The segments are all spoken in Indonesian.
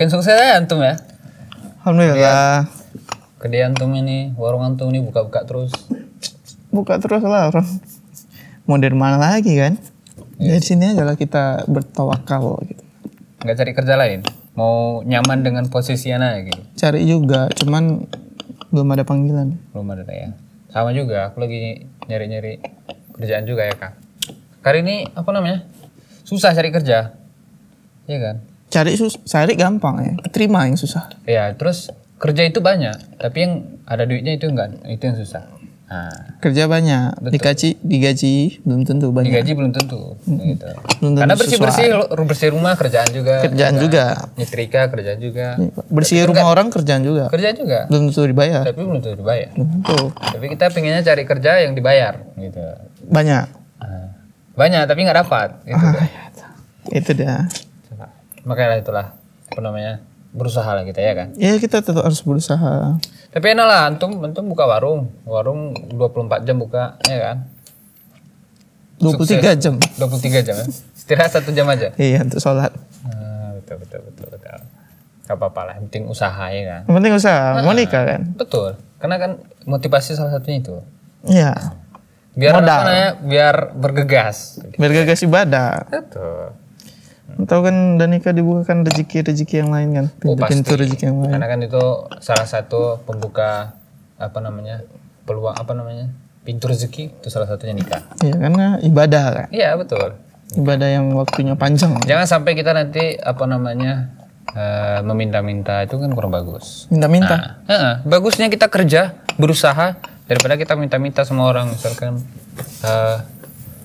Makin sukses ya antum ya. Alhamdulillah. Kedai iya. antum ini, warung antum ini buka-buka terus. Buka terus lah orang. Modern mana lagi kan? Ya. Dari sini aja lah kita bertawakal gitu. Gak cari kerja lain? Mau nyaman dengan posisi anak gitu? Cari juga, cuman belum ada panggilan. Belum ada ya. Sama juga, aku lagi nyari-nyari kerjaan juga ya kak. Kali ini apa namanya? Susah cari kerja, iya kan? cari sus cari gampang ya terima yang susah ya terus kerja itu banyak tapi yang ada duitnya itu enggak itu yang susah nah. kerja banyak Betul. digaji digaji belum tentu banyak digaji belum tentu hmm. gitu. karena bersih bersih sesuai. bersih rumah kerjaan juga kerjaan juga, juga. nyetrika kerjaan juga iya, bersih tapi rumah kan, orang kerjaan juga kerjaan juga belum tentu dibayar tapi belum tentu dibayar belum tapi kita pengennya cari kerja yang dibayar gitu banyak nah. banyak tapi nggak dapat gitu. ah, iya. itu dah makanya itulah apa namanya berusaha lah kita ya kan Iya kita tetap harus berusaha tapi enak lah antum antum buka warung warung 24 jam buka ya kan 23 Sukses. jam 23 jam ya istirahat satu jam aja iya untuk sholat nah, betul betul betul betul gak apa-apa lah yang penting usaha ya kan yang penting usaha nah, mau ah, nikah kan betul karena kan motivasi salah satunya itu iya biar modal. biar bergegas bergegas ibadah betul tahu kan dan nikah dibukakan rezeki-rezeki yang lain kan oh, pintu-pintu rezeki yang lain karena kan itu salah satu pembuka apa namanya peluang apa namanya pintu rezeki itu salah satunya nikah iya karena ibadah kan iya betul ibadah yang waktunya panjang jangan sampai kita nanti apa namanya uh, meminta-minta itu kan kurang bagus minta-minta nah, uh -uh. bagusnya kita kerja berusaha daripada kita minta-minta sama orang misalkan uh,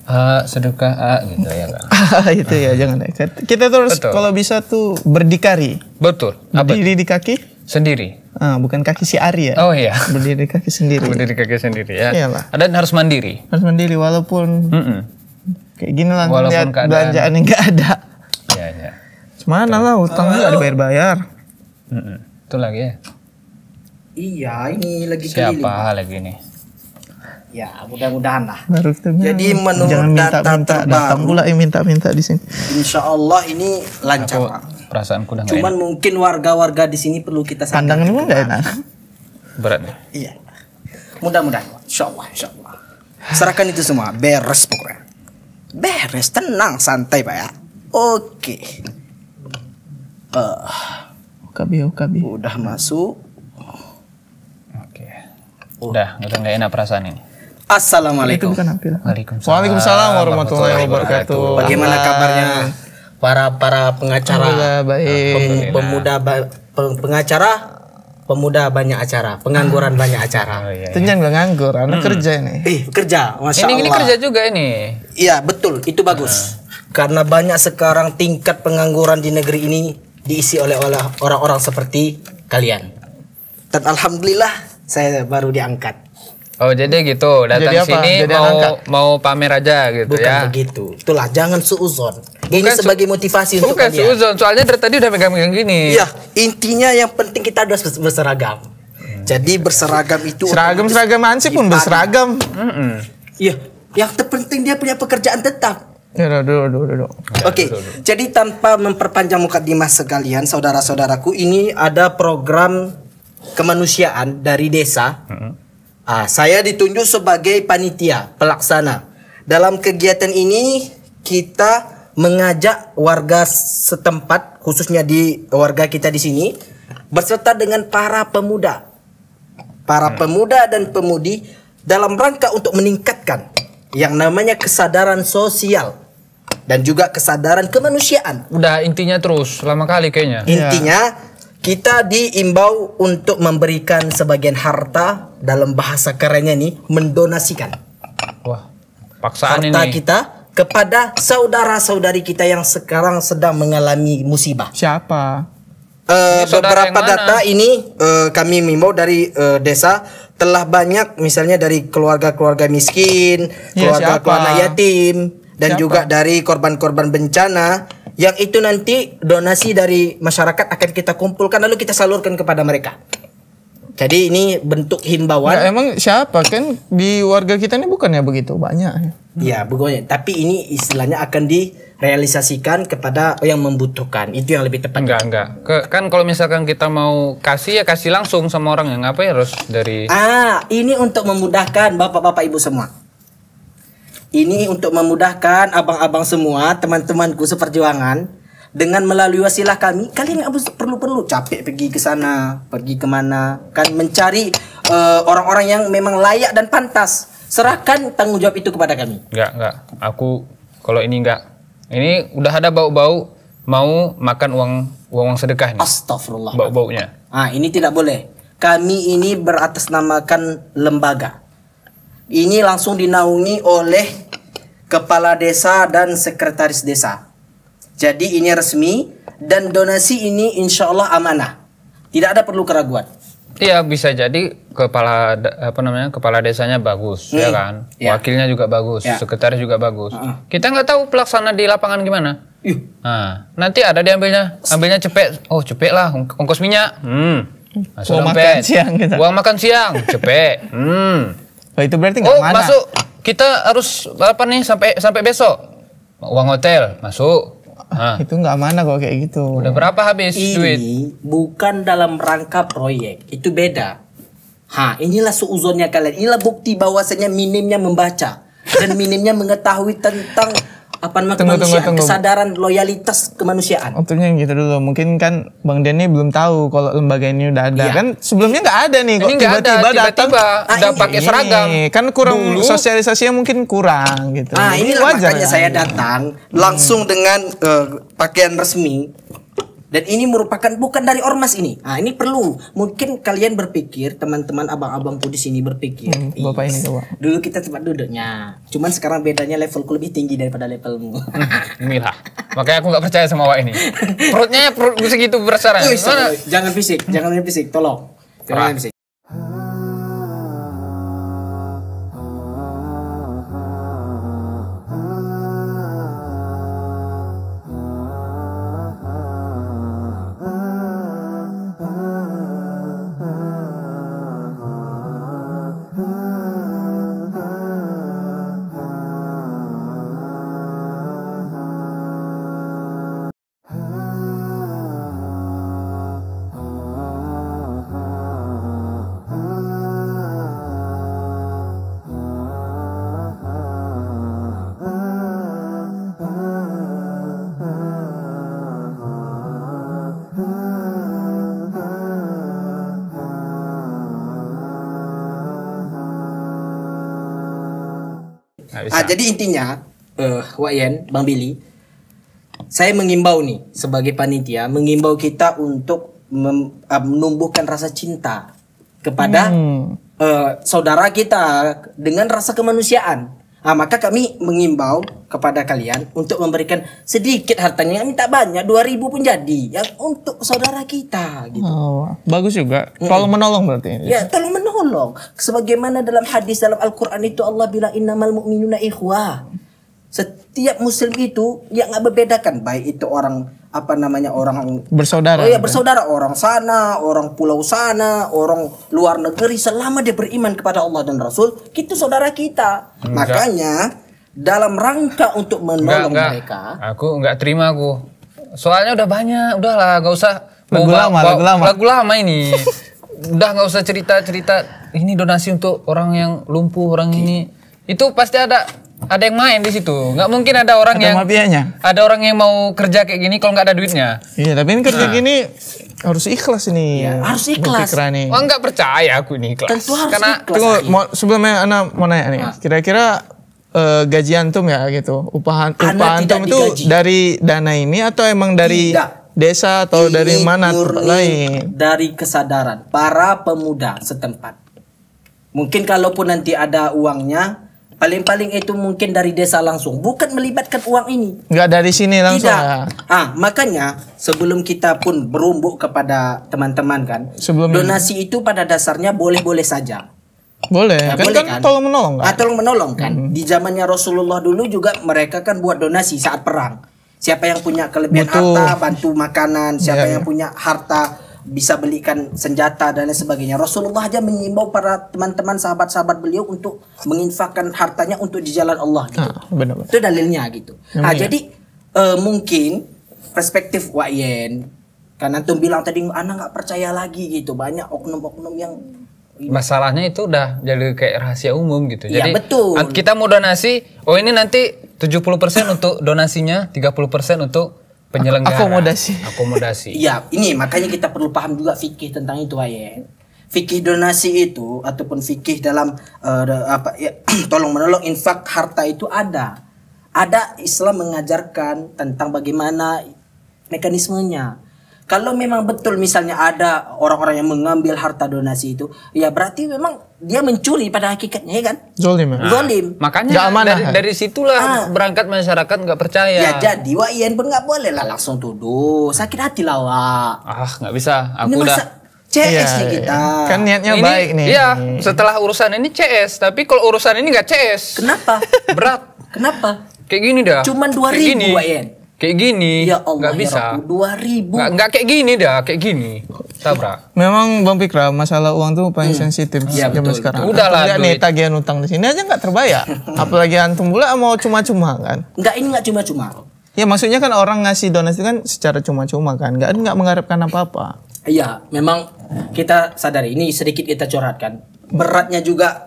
A sedekah A gitu ya kan. Ah, itu ya ah. jangan nekat. Kita terus kalau bisa tuh berdikari. Betul. Apa? Berdiri di kaki sendiri. Ah, bukan kaki si Ari ya. Oh iya. Berdiri kaki sendiri. Berdiri kaki sendiri ya. Iyalah. Dan harus mandiri. Harus mandiri walaupun mm -mm. kayak gini lah walaupun keadaan... belanjaan yang nggak ada. Iya iya. Mana lah utang enggak dibayar-bayar. Heeh. Itu lagi ya. Iya, ini lagi Siapa keliling. lagi nih? ya mudah-mudahan lah jadi menurut Jangan minta, data minta, terbaru datang pula yang minta-minta di sini insya Allah ini lancar Aku, perasaanku udah cuman enak. mungkin warga-warga di sini perlu kita pandangan pun nggak enak berat ya iya mudah-mudahan insya Allah insya Allah serahkan itu semua beres pokoknya beres tenang santai pak ya oke uh, eh. OKB OKB udah masuk oke udah udah nggak enak perasaan ini Assalamualaikum. Waalaikumsalam. Waalaikumsalam warahmatullahi wabarakatuh. Bagaimana kabarnya para para pengacara? Baik. pemuda pengacara pemuda banyak acara, pengangguran banyak acara. Oh, iya, iya. nganggur, anak hmm. kerja ini. Ih, eh, kerja, Masya ini, Allah. Ini kerja juga ini. Iya, betul, itu bagus. Uh. Karena banyak sekarang tingkat pengangguran di negeri ini diisi oleh orang-orang seperti kalian. Dan alhamdulillah saya baru diangkat. Oh jadi gitu datang jadi sini jadi mau mau pamer aja gitu bukan ya? Bukan begitu, itulah jangan suuzon. Ini bukan sebagai motivasi bukan untuk bukan suuzon, soalnya dari tadi udah megang-megang gini. Iya intinya yang penting kita harus berseragam. Jadi berseragam itu seragam seragam ansip pun berseragam. Iya, yang terpenting dia punya pekerjaan tetap. Ya, Oke, jadi tanpa memperpanjang muka dimas sekalian, saudara-saudaraku, ini ada program kemanusiaan dari desa. Mm -hmm Ah, saya ditunjuk sebagai panitia pelaksana. Dalam kegiatan ini kita mengajak warga setempat khususnya di warga kita di sini berserta dengan para pemuda. Para hmm. pemuda dan pemudi dalam rangka untuk meningkatkan yang namanya kesadaran sosial dan juga kesadaran kemanusiaan. Udah intinya terus lama kali kayaknya. Intinya ya kita diimbau untuk memberikan sebagian harta dalam bahasa kerennya nih mendonasikan. Wah, paksaan harta ini. kita kepada saudara-saudari kita yang sekarang sedang mengalami musibah. Siapa? Uh, beberapa data ini uh, kami mimbau dari uh, desa telah banyak misalnya dari keluarga-keluarga miskin, iya, keluarga-keluarga ya, keluarga yatim dan siapa? juga dari korban-korban bencana yang itu nanti donasi dari masyarakat akan kita kumpulkan lalu kita salurkan kepada mereka. Jadi ini bentuk himbauan. Nah, emang siapa kan di warga kita ini bukannya begitu banyak? Iya, hmm. Ya, begonya. Tapi ini istilahnya akan direalisasikan kepada yang membutuhkan. Itu yang lebih tepat. Enggak, enggak. Ke, kan kalau misalkan kita mau kasih ya kasih langsung sama orang yang apa ya harus dari Ah, ini untuk memudahkan Bapak-bapak Ibu semua ini untuk memudahkan abang-abang semua, teman-temanku seperjuangan dengan melalui wasilah kami. Kalian nggak perlu-perlu capek pergi ke sana, pergi kemana, kan mencari eh, orang-orang uh, yang memang layak dan pantas. Serahkan tanggung jawab itu kepada kami. Enggak, enggak. Aku kalau ini enggak. Ini udah ada bau-bau mau makan uang uang, uang sedekah nih. Astagfirullah. Bau-baunya. Ah, ini tidak boleh. Kami ini beratasnamakan lembaga. Ini langsung dinaungi oleh kepala desa dan sekretaris desa. Jadi ini resmi dan donasi ini insya Allah amanah. Tidak ada perlu keraguan. Iya bisa jadi kepala apa namanya kepala desanya bagus ya hmm. ya kan ya. wakilnya juga bagus ya. sekretaris juga bagus uh -uh. kita nggak tahu pelaksana di lapangan gimana Nah, nanti ada diambilnya ambilnya cepet oh cepet lah ongkos minyak hmm masuk uang makan siang kita. uang makan siang cepet hmm oh, itu berarti nggak oh, masuk kita harus apa nih sampai sampai besok uang hotel masuk Hah. Nah. Itu nggak mana kok kayak gitu. Udah berapa habis ini duit? bukan dalam rangka proyek, itu beda. Ha, inilah suuzonnya kalian. Inilah bukti bahwasanya minimnya membaca dan minimnya mengetahui tentang apa namanya tunggu, tunggu, tunggu. kesadaran loyalitas kemanusiaan. Waktunya oh, gitu dulu. Mungkin kan Bang Denny belum tahu kalau lembaga ini udah ada. Iya. Kan sebelumnya nggak ada nih kok tiba-tiba datang ah, udah pakai seragam. Kan kurang dulu. sosialisasinya mungkin kurang gitu. Nah, ini wajar makanya saya datang langsung dengan uh, pakaian resmi dan ini merupakan bukan dari ormas ini. Ah ini perlu. Mungkin kalian berpikir teman-teman abang abang di sini berpikir. Hmm, bapak ini coba. Dulu kita tempat duduknya. Cuman sekarang bedanya levelku lebih tinggi daripada levelmu. Mira. Hmm, Makanya aku nggak percaya sama wak ini. Perutnya perut segitu besar. Jangan fisik, jangan fisik, tolong. Jangan fisik. jadi intinya uh, eh, Wayan, Bang Billy, saya mengimbau nih sebagai panitia mengimbau kita untuk mem, uh, menumbuhkan rasa cinta kepada hmm. uh, saudara kita dengan rasa kemanusiaan Nah, maka kami mengimbau kepada kalian untuk memberikan sedikit hartanya. Kami tak banyak, dua ribu pun jadi. ya untuk saudara kita gitu. Oh, bagus juga. Kalau menolong berarti. Ya, tolong menolong. Sebagaimana dalam hadis dalam Al-Qur'an itu Allah bilang innamal mu'minuna ikhwah. Setiap muslim itu yang nggak membedakan baik itu orang apa namanya orang bersaudara. Oh iya gitu. bersaudara orang sana, orang pulau sana, orang luar negeri selama dia beriman kepada Allah dan Rasul, itu saudara kita. Enggak. Makanya dalam rangka untuk menolong enggak, enggak. mereka. Aku nggak terima aku. Soalnya udah banyak, udahlah gak usah lagu lama, lagu lama. Lagu lama ini. udah nggak usah cerita-cerita ini donasi untuk orang yang lumpuh, orang ini. Itu pasti ada ada yang main di situ. Nggak mungkin ada orang ada yang mafianya. Ada orang yang mau kerja kayak gini kalau nggak ada duitnya. Iya, tapi ini kerja nah. gini harus ikhlas ini. Iya, harus ikhlas. Nih. Oh, nggak percaya aku ini ikhlas. Tentu kan harus Karena ikhlas. Tunggu, mau, sebelumnya anak mau nanya nih. Ah. Kira-kira uh, gaji antum ya gitu. Upahan Upahan upah antum itu dari dana ini atau emang dari tidak desa atau Ini dari mana lain dari kesadaran para pemuda setempat mungkin kalaupun nanti ada uangnya Paling-paling itu mungkin dari desa langsung, bukan melibatkan uang ini. Enggak dari sini langsung. Tidak. Ya. Ah, makanya sebelum kita pun berumbuk kepada teman-teman kan, sebelum donasi ini. itu pada dasarnya boleh-boleh saja. Boleh, nah, kan, boleh kan, kan tolong menolong kan. Ah, tolong menolong kan. Hmm. Di zamannya Rasulullah dulu juga mereka kan buat donasi saat perang. Siapa yang punya kelebihan Betul. harta bantu makanan, siapa yeah. yang iya. punya harta bisa belikan senjata dan lain sebagainya. Rasulullah aja mengimbau para teman-teman sahabat-sahabat beliau untuk menginfakkan hartanya untuk di jalan Allah gitu. Ah, benar, benar. Itu dalilnya gitu. Ah ya. jadi uh, mungkin perspektif Wayen karena tuh bilang tadi anak nggak percaya lagi gitu banyak oknum-oknum yang gitu. masalahnya itu udah jadi kayak rahasia umum gitu. Iya, jadi ya, betul. kita mau donasi, oh ini nanti 70% untuk donasinya, 30% untuk penyelenggara akomodasi akomodasi iya ini makanya kita perlu paham juga fikih tentang itu aye fikih donasi itu ataupun fikih dalam uh, apa ya, tolong menolong infak harta itu ada ada Islam mengajarkan tentang bagaimana mekanismenya kalau memang betul misalnya ada orang-orang yang mengambil harta donasi itu, ya berarti memang dia mencuri pada hakikatnya ya kan? Zolim. ya. Zolim. Nah, makanya gak amanah, dari, ya? dari situlah ah. berangkat masyarakat nggak percaya. Ya jadi wa'ian pun nggak boleh lah langsung tuduh. Sakit hati lah wak. Ah nggak bisa. Aku udah CS ya, nih iya, kita. Iya. Kan niatnya ini, baik nih. Iya, setelah urusan ini CS, tapi kalau urusan ini nggak CS. Kenapa? Berat. Kenapa? Kayak gini dah. Cuman dua wa ian Kayak gini. Ya Allah, gak ya bisa. Dua ribu. Gak, kayak gini dah, kayak gini. Tabrak. Memang Bang Pikra, masalah uang tuh paling hmm. sensitif ya, zaman betul, sekarang. Udah lah. Lihat nih tagihan utang di sini aja nggak terbayar. Apalagi antum pula mau cuma-cuma kan? Nggak ini nggak cuma-cuma. Ya maksudnya kan orang ngasih donasi kan secara cuma-cuma kan, nggak nggak mengharapkan apa-apa. Iya, memang kita sadari ini sedikit kita curhatkan. Beratnya juga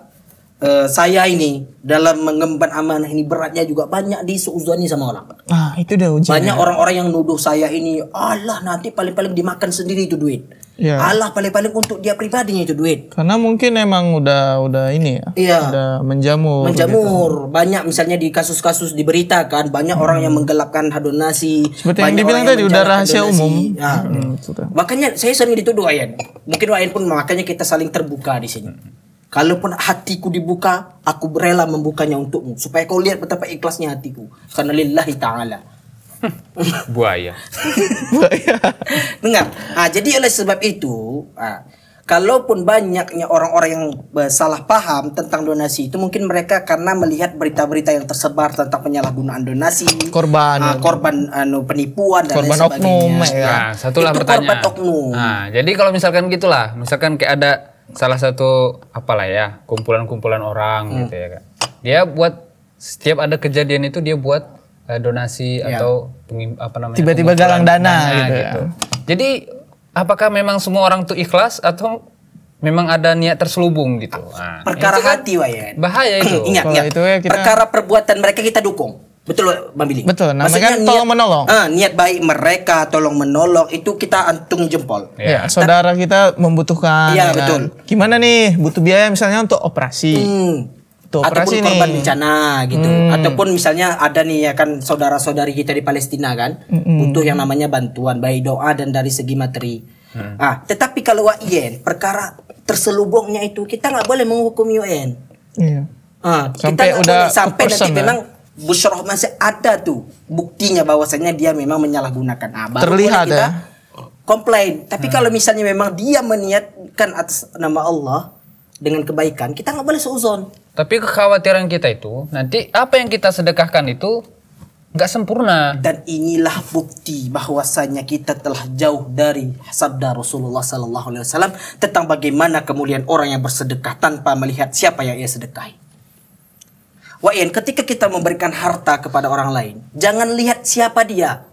uh, saya ini dalam mengemban amanah ini beratnya juga banyak di disuuzoni sama orang. Ah, itu udah ujian. Banyak ya? orang-orang yang nuduh saya ini, Allah nanti paling-paling dimakan sendiri itu duit. Ya. Allah paling-paling untuk dia pribadinya itu duit. Karena mungkin emang udah udah ini ya. Iya. Udah menjamur. Menjamur. Gitu. Banyak misalnya di kasus-kasus diberitakan banyak hmm. orang yang hmm. menggelapkan donasi. Seperti yang dibilang tadi udah rahasia donasi. umum. Ya. Hmm, Makanya saya sering dituduh Ayan. Mungkin Ayan pun makanya kita saling terbuka di sini. Kalaupun hatiku dibuka, aku rela membukanya untukmu supaya kau lihat betapa ikhlasnya hatiku karena lillahi taala. Buaya. Buaya. Dengar. Nah, jadi oleh sebab itu, ah, kalaupun banyaknya orang-orang yang salah paham tentang donasi itu mungkin mereka karena melihat berita-berita yang tersebar tentang penyalahgunaan donasi korban ah, korban anu penipuan dan korban lain sebagainya oknum ya. nah, satulah itu pertanyaan korban oknum nah, jadi kalau misalkan gitulah misalkan kayak ada salah satu apalah ya kumpulan-kumpulan orang hmm. gitu ya kak. Dia buat setiap ada kejadian itu dia buat uh, donasi ya. atau pengim, apa namanya tiba-tiba galang dana, dana gitu. Ya. gitu. Ya. Jadi apakah memang semua orang tuh ikhlas atau memang ada niat terselubung gitu? Nah, perkara kan hati ya Bahaya itu. Ingat ingat. Itu ya kita... Perkara perbuatan mereka kita dukung. Betul Bang Billy. Betul. Namanya Maksudnya kan tolong niat, menolong. Uh, niat baik mereka tolong menolong itu kita antung jempol. Ya, yeah. saudara kita membutuhkan. Iya, ya kan? betul. Gimana nih butuh biaya misalnya untuk operasi. Hmm. Untuk operasi ataupun nih. korban bencana gitu. Hmm. Ataupun misalnya ada nih ya kan saudara-saudari kita di Palestina kan hmm. butuh yang namanya bantuan baik doa dan dari segi materi. Hmm. Ah, tetapi kalau UN perkara terselubungnya itu kita nggak boleh menghukum UN. Iya. Ah, sampai kita udah boleh, sampai nanti ya? memang Busroh masih ada tuh buktinya bahwasanya dia memang menyalahgunakan nah, baru terlihat kita ya komplain tapi hmm. kalau misalnya memang dia meniatkan atas nama Allah dengan kebaikan kita nggak boleh seuzon tapi kekhawatiran kita itu nanti apa yang kita sedekahkan itu nggak sempurna dan inilah bukti bahwasanya kita telah jauh dari sabda Rasulullah Sallallahu Alaihi Wasallam tentang bagaimana kemuliaan orang yang bersedekah tanpa melihat siapa yang ia sedekahi. Wain, ketika kita memberikan harta kepada orang lain, jangan lihat siapa dia.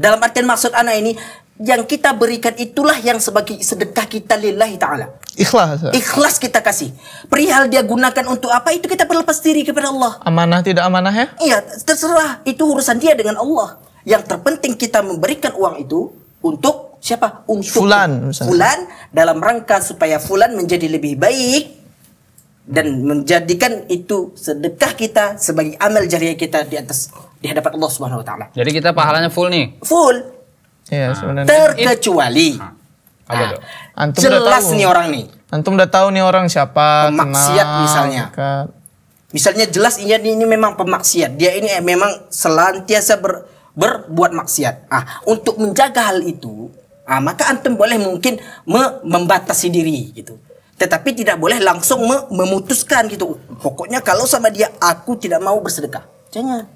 Dalam artian maksud anak ini, yang kita berikan itulah yang sebagai sedekah kita lillahi ta'ala. Ikhlas. Ikhlas kita kasih. Perihal dia gunakan untuk apa, itu kita berlepas diri kepada Allah. Amanah tidak amanah ya? Iya, terserah. Itu urusan dia dengan Allah. Yang terpenting kita memberikan uang itu untuk siapa? Untuk Fulan. Fulan dalam rangka supaya Fulan menjadi lebih baik dan menjadikan itu sedekah kita sebagai amal jariah kita di atas di hadapan Allah Subhanahu wa taala. Jadi kita pahalanya full nih. Full. Iya, sebenarnya. Terkecuali. Nah, nah Antum jelas udah tahu. nih orang nih. Antum udah tahu nih orang siapa, pemaksiat kenal, misalnya. Dekat. Misalnya jelas iya, ini ini memang pemaksiat. Dia ini memang selantiasa ber, berbuat maksiat. Ah, untuk menjaga hal itu, ah, maka antum boleh mungkin me, membatasi diri gitu tetapi tidak boleh langsung memutuskan gitu. Pokoknya kalau sama dia aku tidak mau bersedekah. Jangan.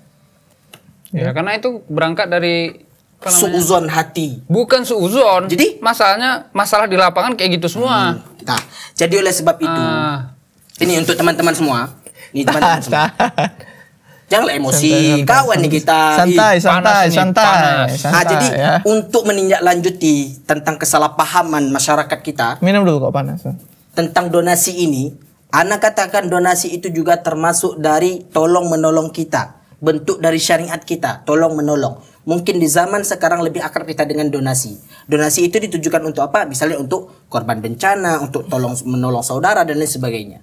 Ya, ya. karena itu berangkat dari suuzon hati. Bukan suuzon. Jadi masalahnya masalah di lapangan kayak gitu semua. Hmm. Nah, jadi oleh sebab itu uh. ini untuk teman-teman semua. Ini teman-teman semua. Janganlah emosi, santai, santai, kawan nih kita. Santai, santai, panas santai. Panas. santai nah, jadi ya. untuk menindaklanjuti tentang kesalahpahaman masyarakat kita. Minum dulu kok panas tentang donasi ini, Ana katakan donasi itu juga termasuk dari tolong menolong kita. Bentuk dari syariat kita, tolong menolong. Mungkin di zaman sekarang lebih akrab kita dengan donasi. Donasi itu ditujukan untuk apa? Misalnya untuk korban bencana, untuk tolong menolong saudara dan lain sebagainya.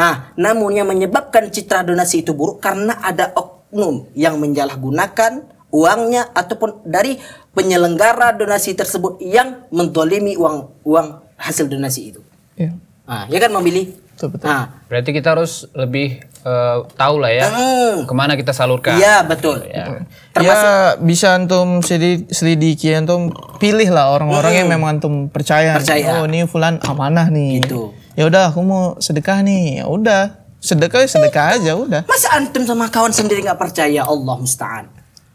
Hah, namun yang menyebabkan citra donasi itu buruk karena ada oknum yang menyalahgunakan uangnya ataupun dari penyelenggara donasi tersebut yang mendolimi uang uang hasil donasi itu. Yeah. Nah, ya kan memilih. Betul, betul. Nah, berarti kita harus lebih uh, eh, tahu lah ya uh, kemana kita salurkan. Iya betul. Ya, Termasuk, ya bisa antum selidiki antum pilih lah orang-orang hmm. yang memang antum percaya. percaya. Oh ini fulan amanah nih. Gitu. Ya udah aku mau sedekah nih. Ya udah sedekah ya sedekah hmm. aja udah. Masa antum sama kawan sendiri nggak percaya Allah musta'an?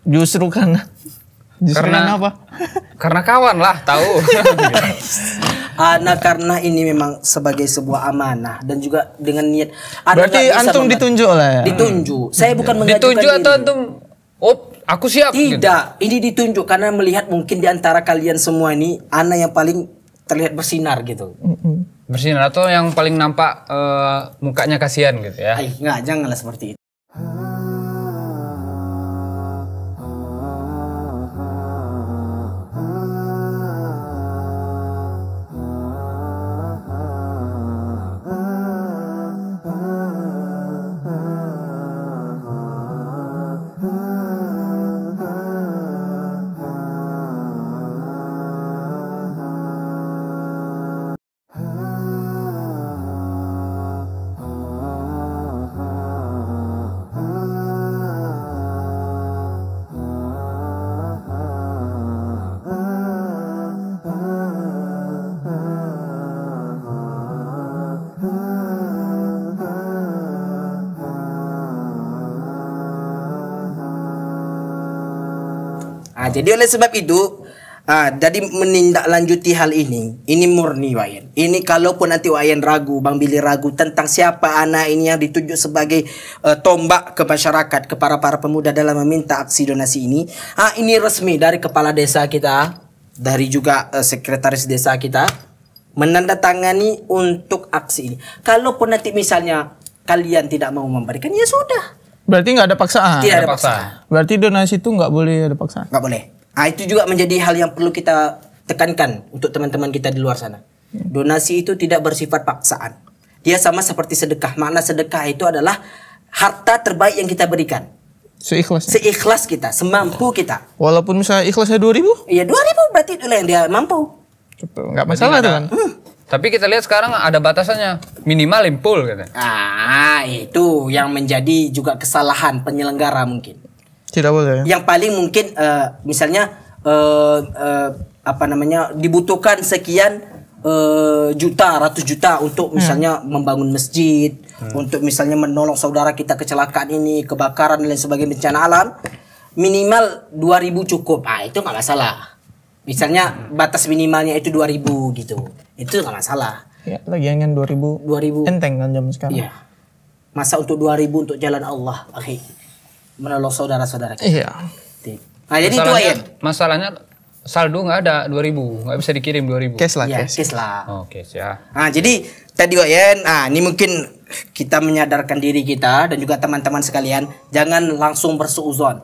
Justru karena Justru karena, karena apa? Karena kawan lah tahu. Anak karena ini memang sebagai sebuah amanah dan juga dengan niat. Anda Berarti antum ditunjuk lah ya. Ditunjuk. Hmm. Saya bukan hmm. mengajukan Ditunjuk diri. atau antum Oh, aku siap. Tidak, gitu. ini ditunjuk karena melihat mungkin di antara kalian semua ini anak yang paling terlihat bersinar gitu. Hmm. Bersinar atau yang paling nampak uh, mukanya kasihan gitu ya. Ay, enggak, janganlah seperti itu. jadi oleh sebab itu Ah, jadi menindaklanjuti hal ini, ini murni Wayan. Ini kalaupun nanti Wayan ragu, Bang Billy ragu tentang siapa anak ini yang ditunjuk sebagai uh, tombak ke masyarakat, ke para para pemuda dalam meminta aksi donasi ini. Ah, ini resmi dari kepala desa kita, dari juga uh, sekretaris desa kita menandatangani untuk aksi ini. Kalaupun nanti misalnya kalian tidak mau memberikan, ya sudah Berarti nggak ada paksaan. Tidak ada, paksaan. Berarti donasi itu nggak boleh ada paksaan. Nggak boleh. Nah, itu juga menjadi hal yang perlu kita tekankan untuk teman-teman kita di luar sana. Hmm. Donasi itu tidak bersifat paksaan. Dia sama seperti sedekah. Makna sedekah itu adalah harta terbaik yang kita berikan. Seikhlas. Seikhlas kita, semampu kita. Walaupun misalnya ikhlasnya dua ribu? Iya dua ribu berarti itulah yang dia mampu. Nggak masalah kan? Hmm. Tapi kita lihat sekarang ada batasannya minimal impul, gitu. Ah itu yang menjadi juga kesalahan penyelenggara mungkin. Tidak boleh. Yang paling mungkin uh, misalnya uh, uh, apa namanya dibutuhkan sekian uh, juta ratus juta untuk hmm. misalnya hmm. membangun masjid, hmm. untuk misalnya menolong saudara kita kecelakaan ini, kebakaran dan lain sebagainya bencana alam minimal 2000 cukup. Ah itu nggak masalah misalnya batas minimalnya itu 2000 gitu itu nggak masalah ya lagian yang 2000 2000 enteng kan jam sekarang ya. masa untuk 2000 untuk jalan Allah oke? menolong saudara-saudara kita iya nah jadi itu ayat masalahnya saldo nggak ada 2000 nggak bisa dikirim 2000 cash lah ya, cash. cash lah oh cash ya nah jadi tadi Wayan nah ini mungkin kita menyadarkan diri kita dan juga teman-teman sekalian jangan langsung bersuuzon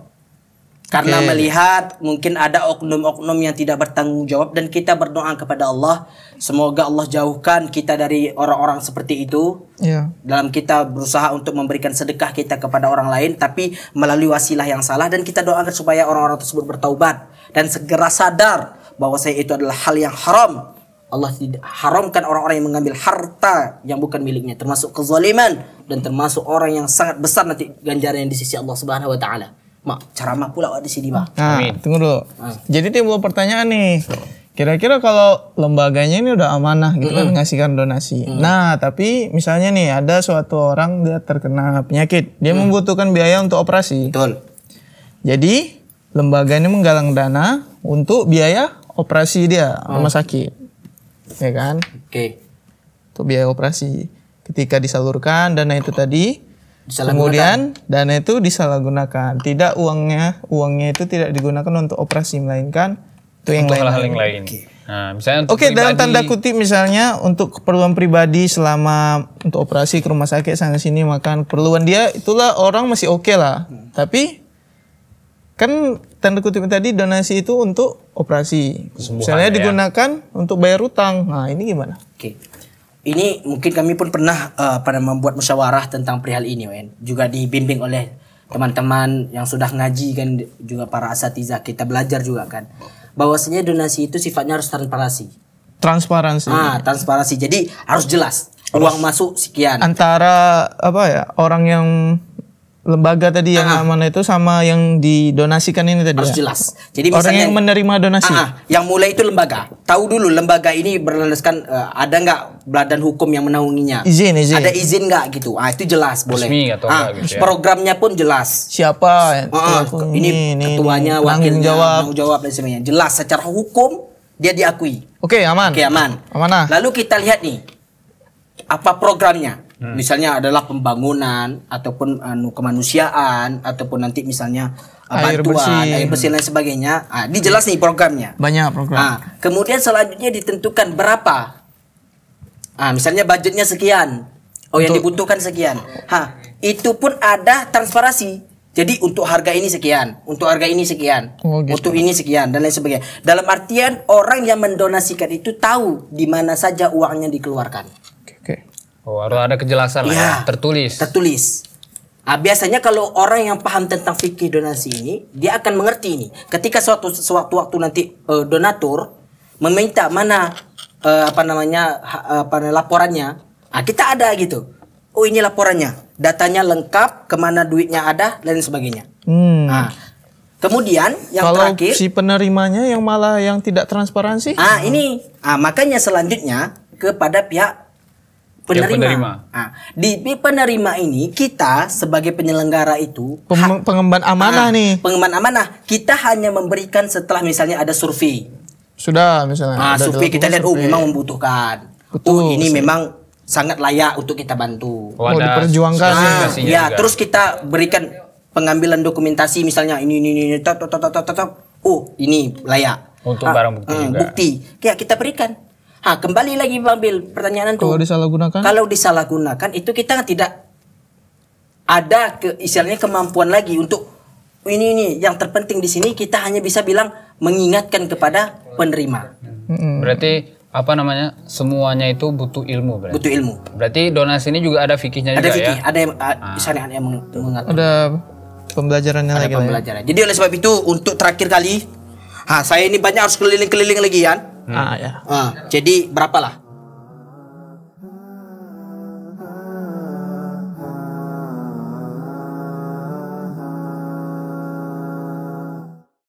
karena okay. melihat mungkin ada oknum-oknum yang tidak bertanggung jawab dan kita berdoa kepada Allah semoga Allah jauhkan kita dari orang-orang seperti itu yeah. dalam kita berusaha untuk memberikan sedekah kita kepada orang lain tapi melalui wasilah yang salah dan kita doakan supaya orang-orang tersebut bertaubat dan segera sadar bahwa saya itu adalah hal yang haram Allah tidak haramkan orang-orang yang mengambil harta yang bukan miliknya termasuk kezaliman dan termasuk orang yang sangat besar nanti ganjaran yang di sisi Allah Subhanahu wa taala mak ceramah pula di sini mak. Nah, Amin. tunggu dulu. Ah. Jadi timbul pertanyaan nih. Kira-kira kalau lembaganya ini udah amanah gitu mm -hmm. kan ngasihkan donasi. Mm -hmm. Nah, tapi misalnya nih ada suatu orang dia terkena penyakit, dia mm. membutuhkan biaya untuk operasi. Betul. Jadi lembaga ini menggalang dana untuk biaya operasi dia oh. rumah mm. sakit. Ya kan? Oke. Okay. Itu biaya operasi. Ketika disalurkan dana itu tadi, Kemudian dana itu disalahgunakan. Tidak uangnya, uangnya itu tidak digunakan untuk operasi melainkan itu yang lain. Hal-hal yang lain. Oke, nah, misalnya dalam tanda kutip misalnya untuk keperluan pribadi selama untuk operasi ke rumah sakit sana sini makan keperluan dia itulah orang masih oke okay lah. Hmm. Tapi kan tanda kutip tadi donasi itu untuk operasi. Kesembuhan misalnya ya. digunakan untuk bayar utang. Nah, ini gimana? Oke ini mungkin kami pun pernah uh, pada membuat musyawarah tentang perihal ini Wen. juga dibimbing oleh teman-teman yang sudah ngaji kan juga para asatiza kita belajar juga kan bahwasanya donasi itu sifatnya harus transparansi transparansi ah transparansi jadi harus jelas uang masuk sekian antara apa ya orang yang lembaga tadi yang uh ah, -huh. Ah. mana itu sama yang didonasikan ini tadi harus ya? jelas. Jadi orang misalnya, yang menerima donasi, uh ah, -huh, yang mulai itu lembaga. Tahu dulu lembaga ini berlandaskan uh, ada nggak badan hukum yang menaunginya? Izin, izin. Ada izin nggak gitu? Ah itu jelas boleh. Resmi atau ah, gitu ya. Programnya pun jelas. Siapa? Uh, -huh, ini, ini ketuanya, ini, wakilnya, jawab. jawab dan sebagainya. Jelas secara hukum dia diakui. Oke okay, aman. Oke okay, aman. Amanah. Lalu kita lihat nih apa programnya Hmm. Misalnya adalah pembangunan ataupun anu kemanusiaan ataupun nanti misalnya uh, air bantuan, bersih. air bersih dan sebagainya. nah, ini jelas nih programnya. Banyak program. Nah, kemudian selanjutnya ditentukan berapa. nah, misalnya budgetnya sekian. Oh, Untuk... yang dibutuhkan sekian. Ha, itu pun ada transparasi. Jadi untuk harga ini sekian, untuk harga ini sekian, oh, gitu. untuk ini sekian dan lain sebagainya. Dalam artian orang yang mendonasikan itu tahu di mana saja uangnya dikeluarkan. Oh, harus ada kejelasan ya, lah iya, tertulis. Tertulis. Nah, biasanya kalau orang yang paham tentang fikih donasi ini, dia akan mengerti ini. Ketika suatu suatu waktu nanti uh, donatur meminta mana uh, apa namanya uh, apa laporannya, nah, kita ada gitu. Oh ini laporannya, datanya lengkap, kemana duitnya ada dan sebagainya. Hmm. Nah, kemudian yang kalau terakhir si penerimanya yang malah yang tidak transparansi. Ah ini, ah makanya selanjutnya kepada pihak penerima. Ya, penerima. Nah, di, penerima ini kita sebagai penyelenggara itu Pem pengemban amanah nah, nih. Pengemban amanah kita hanya memberikan setelah misalnya ada survei. Sudah misalnya. Nah, survei kita lihat oh, survei. oh memang membutuhkan. Betul, oh ini memang sangat layak untuk kita bantu. Oh, oh diperjuangkan. Nah, ya, terus kita berikan pengambilan dokumentasi misalnya ini ini ini tot, tot, tot, tot, tot. Oh, ini layak. Untuk ah, barang bukti hmm, juga. Bukti. Kayak kita berikan Ha, kembali lagi Bang Bil, pertanyaan itu. Kalau disalahgunakan? Kalau disalahgunakan itu kita tidak ada ke istilahnya kemampuan lagi untuk ini ini yang terpenting di sini kita hanya bisa bilang mengingatkan kepada penerima. Berarti apa namanya semuanya itu butuh ilmu berarti. butuh ilmu berarti donasi ini juga ada fikihnya ada juga ya? fikih, ya ada yang ah. Ah, ada yang mengatur ada pembelajarannya ada lagi ya. pembelajaran ya? jadi oleh sebab itu untuk terakhir kali ha saya ini banyak harus keliling-keliling lagi ya ah ya ah. jadi berapa lah